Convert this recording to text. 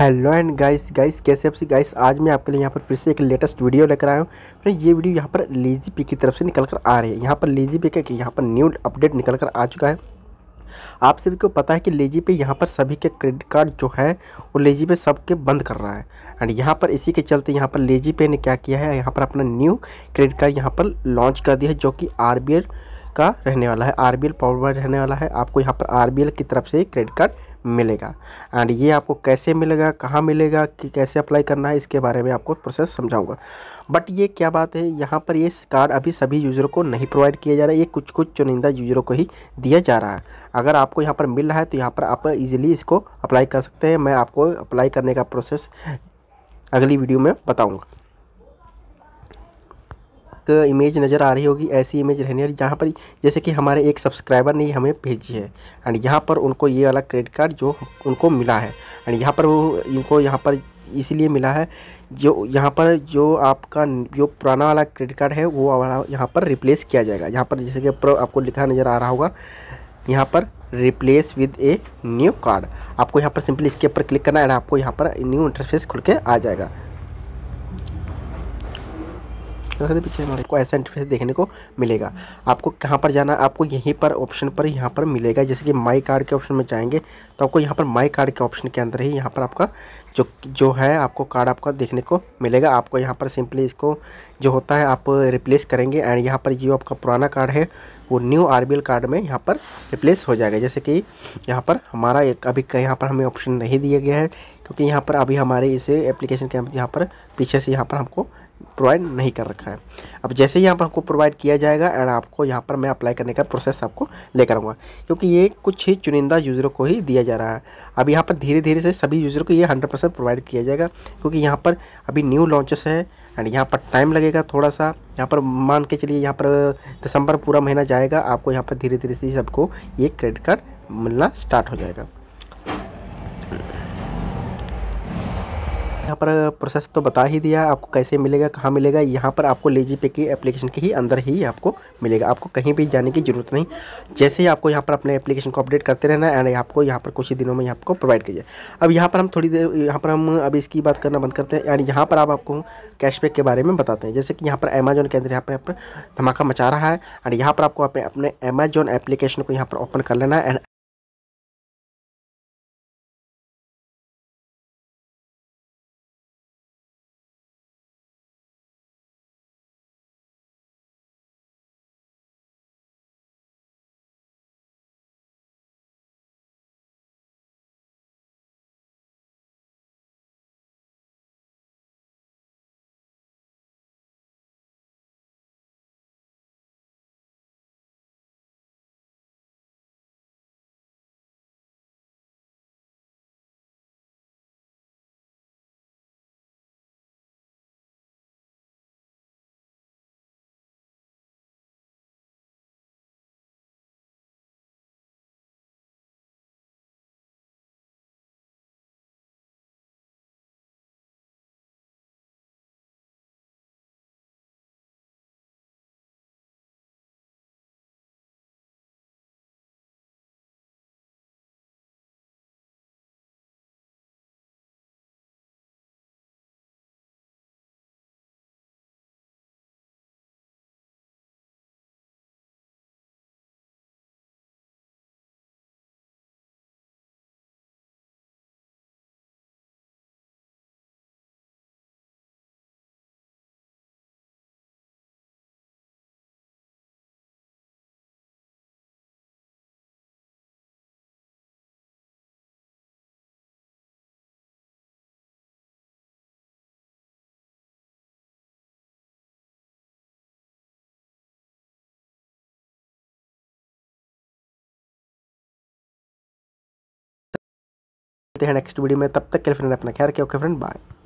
hello and guys guys कैसे आपसे guys आज मैं आपके लिए यहाँ पर फिर से एक लेटेस्ट वीडियो लेकर आया हूँ फिर ये वीडियो यहाँ पर लीजी पे की तरफ से निकल कर आ रही है यहाँ पर लीजी पे का यहाँ पर न्यू अपडेट निकल कर आ चुका है आप सभी को पता है कि लेजी पे यहाँ पर सभी के क्रेडिट कार्ड जो है वो लेजी पे सबके बंद कर रहा है एंड यहाँ पर इसी के चलते यहाँ पर लेजी पे ने क्या किया है यहाँ पर अपना न्यू क्रेडिट कार्ड यहाँ पर लॉन्च कर दिया है जो कि आर का रहने वाला है आर बी एल रहने वाला है आपको यहाँ पर आर बी एल की तरफ से क्रेडिट कार्ड मिलेगा एंड ये आपको कैसे मिलेगा कहाँ मिलेगा कि कैसे अप्लाई करना है इसके बारे में आपको प्रोसेस समझाऊंगा बट ये क्या बात है यहाँ पर ये कार्ड अभी सभी यूज़रों को नहीं प्रोवाइड किया जा रहा है ये कुछ कुछ चुनिंदा यूज़रों को ही दिया जा रहा है अगर आपको यहाँ पर मिल रहा है तो यहाँ पर आप इजीली इसको अप्लाई कर सकते हैं मैं आपको अप्लाई करने का प्रोसेस अगली वीडियो में बताऊँगा इमेज नज़र आ रही होगी ऐसी इमेज रहने वाली जहाँ पर जैसे कि हमारे एक सब्सक्राइबर ने हमें भेजी है एंड यहाँ पर उनको ये वाला क्रेडिट कार्ड जो उनको मिला है एंड यहाँ पर वो इनको यहाँ पर इसीलिए मिला है जो यहाँ पर जो आपका जो पुराना वाला क्रेडिट कार्ड है वो यहाँ पर रिप्लेस किया जाएगा यहाँ पर जैसे कि आपको लिखा नज़र आ रहा होगा यहाँ पर replace with a new card आपको यहाँ पर सिंपली इसके ऊपर क्लिक करना है आपको यहाँ पर न्यू इंटरफेस खुल के आ जाएगा कर सकते पीछे हमारे को ऐसा इंटरफेस देखने को मिलेगा आपको कहाँ पर जाना आपको यहीं पर ऑप्शन पर यहाँ पर मिलेगा जैसे कि माई कार्ड के ऑप्शन में जाएंगे तो आपको यहाँ पर माई कार्ड के ऑप्शन के अंदर ही यहाँ पर आपका जो जो है आपको कार्ड आपका देखने को मिलेगा आपको यहाँ पर सिंपली इसको जो होता है आप रिप्लेस करेंगे एंड यहाँ पर जो आपका पुराना कार्ड है वो न्यू आर कार्ड में यहाँ पर रिप्लेस हो जाएगा जैसे कि यहाँ पर हमारा एक अभी यहाँ पर हमें ऑप्शन नहीं दिया गया है क्योंकि यहाँ पर अभी हमारे इसे एप्लीकेशन के यहाँ पर पीछे से यहाँ पर हमको प्रोवाइड नहीं कर रखा है अब जैसे ही यहाँ पर आपको प्रोवाइड किया जाएगा एंड आपको यहाँ पर मैं अप्लाई करने का प्रोसेस आपको लेकर आऊँगा क्योंकि ये कुछ ही चुनिंदा यूज़रों को ही दिया जा रहा है अब यहाँ पर धीरे धीरे से सभी यूज़र को ये हंड्रेड परसेंट प्रोवाइड किया जाएगा क्योंकि यहाँ पर अभी न्यू लॉन्चेस है एंड यहाँ पर टाइम लगेगा थोड़ा सा यहाँ पर मान के चलिए यहाँ पर दिसंबर पूरा महीना जाएगा आपको यहाँ पर धीरे धीरे से सबको ये क्रेडिट कार्ड मिलना स्टार्ट हो जाएगा यहाँ पर प्रोसेस तो बता ही दिया आपको कैसे मिलेगा कहाँ मिलेगा यहाँ पर आपको लेजी पे की एप्लीकेशन के ही अंदर ही आपको मिलेगा आपको कहीं भी जाने की ज़रूरत नहीं जैसे ही आपको यहाँ पर अपने एप्लीकेशन को अपडेट करते रहना एंड आपको यहाँ पर कुछ ही दिनों में आपको प्रोवाइड कीजिए अब यहाँ पर हम थोड़ी देर यहाँ पर हम अभी इसकी बात करना बंद करते हैं एंड यहाँ पर आप आपको कैशबैक के बारे में बताते हैं जैसे कि यहाँ पर अमेजोन के अंदर यहाँ पर धमाका मचा रहा है एंड यहाँ पर आपको अपने अपने अमेजोन एप्लीकेशन को यहाँ पर ओपन कर लेना है एंड मिलते हैं नेक्स्ट वीडियो में तब तक के फ्रेंड अपना ख्याल रखें ओके फ्रेंड बाय